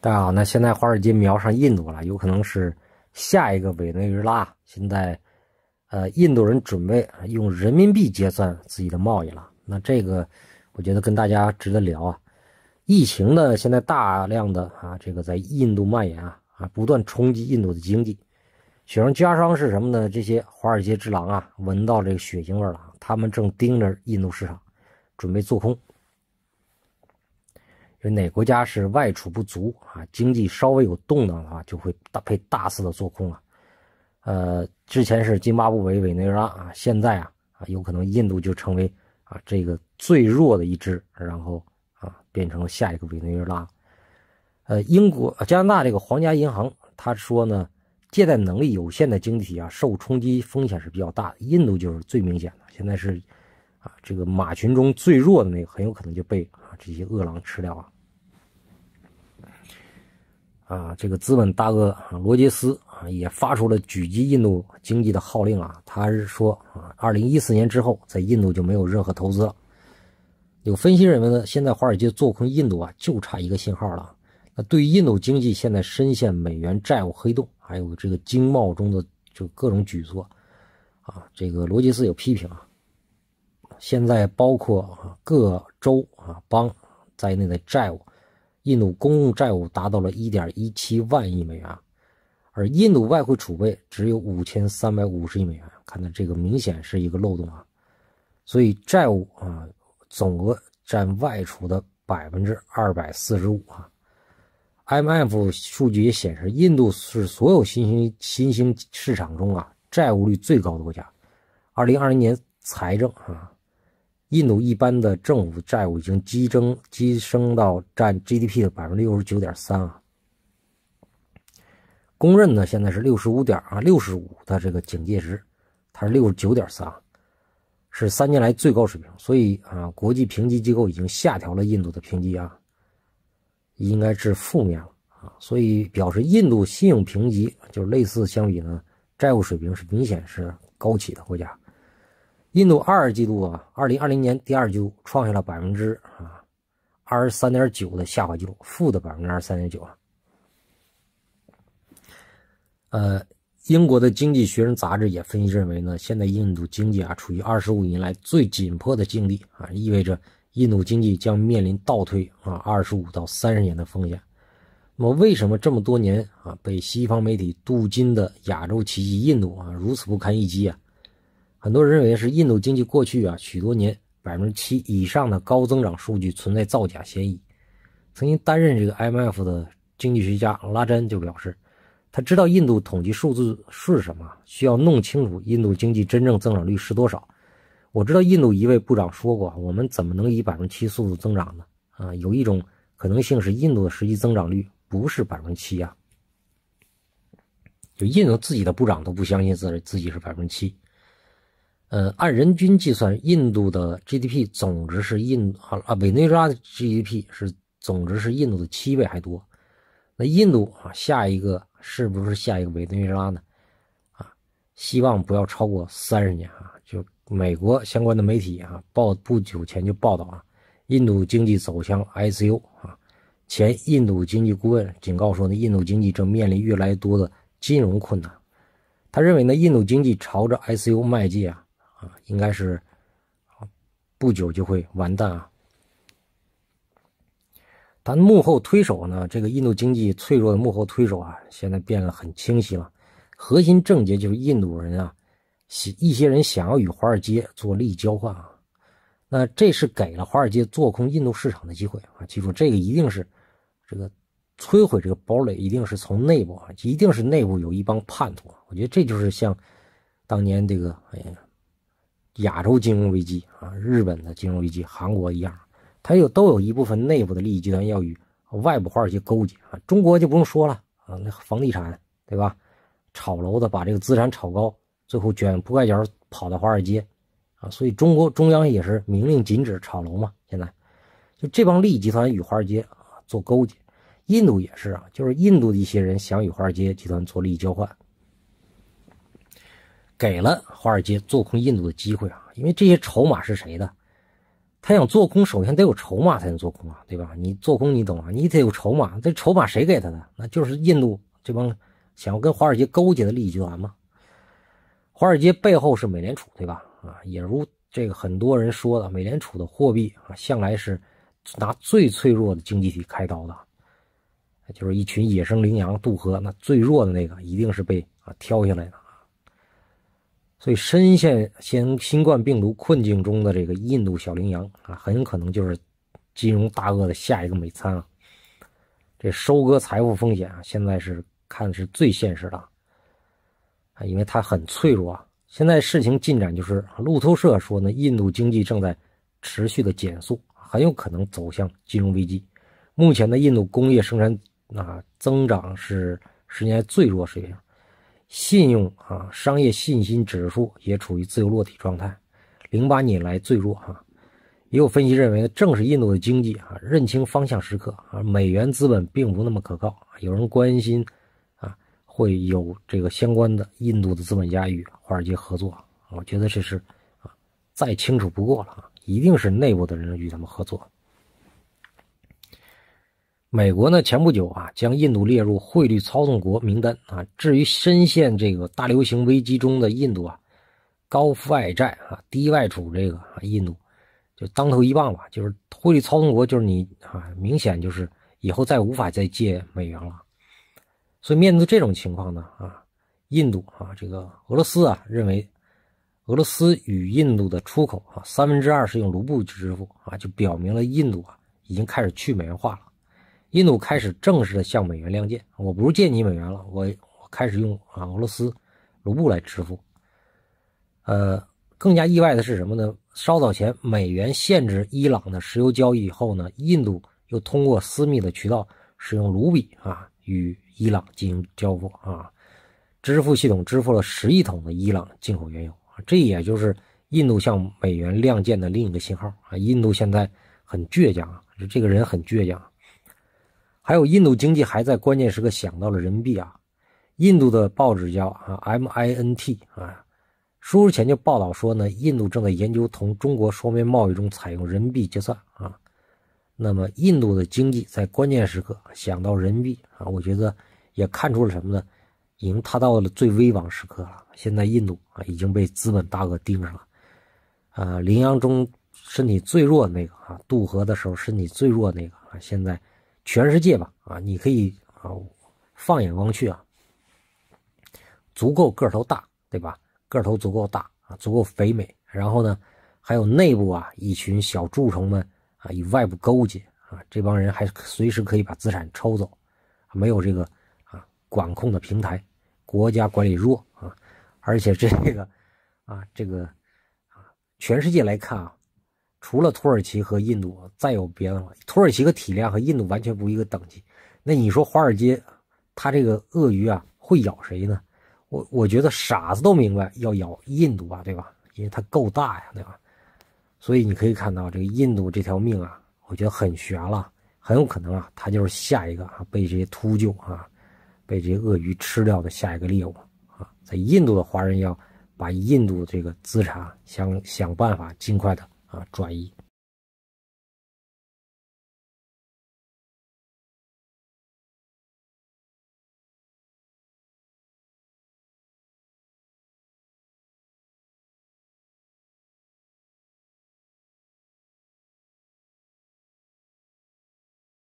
大家好，那现在华尔街瞄上印度了，有可能是下一个委内瑞拉。现在，呃，印度人准备用人民币结算自己的贸易了。那这个，我觉得跟大家值得聊啊。疫情呢，现在大量的啊，这个在印度蔓延啊，啊，不断冲击印度的经济。雪上加霜是什么呢？这些华尔街之狼啊，闻到这个血腥味了，他们正盯着印度市场，准备做空。这哪国家是外储不足啊？经济稍微有动荡的话，就会搭配大肆的做空啊。呃，之前是津巴布韦、委内瑞拉啊，现在啊啊，有可能印度就成为啊这个最弱的一支，然后啊变成下一个委内瑞拉。呃，英国、加拿大这个皇家银行他说呢，借贷能力有限的经济体啊，受冲击风险是比较大的。印度就是最明显的，现在是。啊，这个马群中最弱的那个很有可能就被啊这些饿狼吃掉啊！啊，这个资本大鳄罗杰斯啊也发出了狙击印度经济的号令啊！他是说啊，二零一四年之后，在印度就没有任何投资了。有分析认为呢，现在华尔街做空印度啊，就差一个信号了。那对于印度经济现在深陷美元债务黑洞，还有这个经贸中的就各种举措啊，这个罗杰斯有批评啊。现在包括啊各州啊邦在内的债务，印度公共债务达到了一点一七万亿美元而印度外汇储备只有五千三百五十亿美元，看到这个明显是一个漏洞啊，所以债务啊总额占外储的百分之二百四十五啊，M F 数据也显示，印度是所有新兴新兴市场中啊债务率最高的国家，二零二零年财政啊。印度一般的政府债务已经激增，激升到占 GDP 的百分之六十九点三啊。公认呢，现在是六十五点啊，六十五的这个警戒值，它是六十九点三，是三年来最高水平。所以啊，国际评级机构已经下调了印度的评级啊，应该是负面了啊。所以表示印度信用评级就是类似相比呢，债务水平是明显是高起的国家。印度二季度啊，二零二零年第二季度创下了百分之啊二十三点九的下滑记录，负的百分之二十三点九啊。呃，英国的《经济学人》杂志也分析认为呢，现在印度经济啊处于二十五年来最紧迫的境地啊，意味着印度经济将面临倒退啊二十五到三十年的风险。那么，为什么这么多年啊被西方媒体镀金的亚洲奇迹印度啊如此不堪一击啊？很多人认为是印度经济过去啊许多年百分之七以上的高增长数据存在造假嫌疑。曾经担任这个 IMF 的经济学家拉詹就表示，他知道印度统计数字是什么，需要弄清楚印度经济真正增长率是多少。我知道印度一位部长说过，我们怎么能以百分之七速度增长呢？啊，有一种可能性是印度的实际增长率不是百分之七啊。就印度自己的部长都不相信自自己是百分之七。呃，按人均计算，印度的 GDP 总值是印啊，委内瑞拉的 GDP 是总值是印度的七倍还多。那印度啊，下一个是不是下一个委内瑞拉呢？啊，希望不要超过三十年啊！就美国相关的媒体啊，报不久前就报道啊，印度经济走向 ICU 啊。前印度经济顾问警告说呢，印度经济正面临越来越多的金融困难。他认为呢，印度经济朝着 ICU 迈进啊。啊，应该是不久就会完蛋啊！但幕后推手呢？这个印度经济脆弱的幕后推手啊，现在变得很清晰了。核心症结就是印度人啊，一些人想要与华尔街做利益交换啊。那这是给了华尔街做空印度市场的机会啊！记住，这个一定是这个摧毁这个堡垒，一定是从内部啊，一定是内部有一帮叛徒。我觉得这就是像当年这个，哎呀。亚洲金融危机啊，日本的金融危机，韩国一样，它又都有一部分内部的利益集团要与外部华尔街勾结啊。中国就不用说了啊，那房地产对吧，炒楼的把这个资产炒高，最后卷铺盖卷跑到华尔街啊。所以中国中央也是明令禁止炒楼嘛。现在就这帮利益集团与华尔街啊做勾结。印度也是啊，就是印度的一些人想与华尔街集团做利益交换。给了华尔街做空印度的机会啊！因为这些筹码是谁的？他想做空，首先得有筹码才能做空啊，对吧？你做空你懂啊？你得有筹码。这筹码谁给他的？那就是印度这帮想要跟华尔街勾结的利益集团嘛。华尔街背后是美联储，对吧？啊，也如这个很多人说的，美联储的货币啊，向来是拿最脆弱的经济体开刀的，就是一群野生羚羊渡河，那最弱的那个一定是被啊挑下来的。所以，深陷新新冠病毒困境中的这个印度小羚羊啊，很有可能就是金融大鳄的下一个美餐啊！这收割财富风险啊，现在是看是最现实的啊，因为它很脆弱啊。现在事情进展就是，路透社说呢，印度经济正在持续的减速，很有可能走向金融危机。目前的印度工业生产啊，增长是十年最弱水平。信用啊，商业信心指数也处于自由落体状态，零八年来最弱啊。也有分析认为，正是印度的经济啊认清方向时刻啊，美元资本并不那么可靠。有人关心啊，会有这个相关的印度的资本家与华尔街合作。我觉得这是啊，再清楚不过了啊，一定是内部的人与他们合作。美国呢，前不久啊，将印度列入汇率操纵国名单啊。至于深陷这个大流行危机中的印度啊，高负债啊，低外储这个啊，印度就当头一棒吧，就是汇率操纵国，就是你啊，明显就是以后再无法再借美元了。所以面对这种情况呢啊，印度啊，这个俄罗斯啊，认为俄罗斯与印度的出口啊，三分之二是用卢布支付啊，就表明了印度啊，已经开始去美元化了。印度开始正式的向美元亮剑，我不借你美元了，我我开始用啊俄罗斯卢布来支付。呃，更加意外的是什么呢？稍早前美元限制伊朗的石油交易以后呢，印度又通过私密的渠道使用卢比啊与伊朗进行交付啊，支付系统支付了十亿桶的伊朗进口原油啊，这也就是印度向美元亮剑的另一个信号啊。印度现在很倔强啊，就这个人很倔强。还有印度经济还在关键时刻想到了人民币啊！印度的报纸叫啊 M I N T 啊，输入前就报道说呢，印度正在研究同中国双边贸易中采用人民币结算啊。那么印度的经济在关键时刻想到人民币啊，我觉得也看出了什么呢？已经踏到了最危亡时刻了。现在印度啊已经被资本大鳄盯上了啊，羚羊中身体最弱的那个啊，渡河的时候身体最弱那个啊，现在。全世界吧，啊，你可以啊，放眼光去啊，足够个头大，对吧？个头足够大啊，足够肥美。然后呢，还有内部啊，一群小蛀虫们啊，与外部勾结啊，这帮人还随时可以把资产抽走，没有这个啊管控的平台，国家管理弱啊，而且这个啊，这个啊，全世界来看啊。除了土耳其和印度，再有别的了。土耳其的体量和印度完全不一个等级。那你说华尔街它这个鳄鱼啊，会咬谁呢？我我觉得傻子都明白，要咬印度吧，对吧？因为它够大呀，对吧？所以你可以看到，这个印度这条命啊，我觉得很悬了，很有可能啊，它就是下一个啊被这些秃鹫啊，被这些鳄鱼吃掉的下一个猎物啊。在印度的华人要把印度这个资产想想办法，尽快的。啊，转移。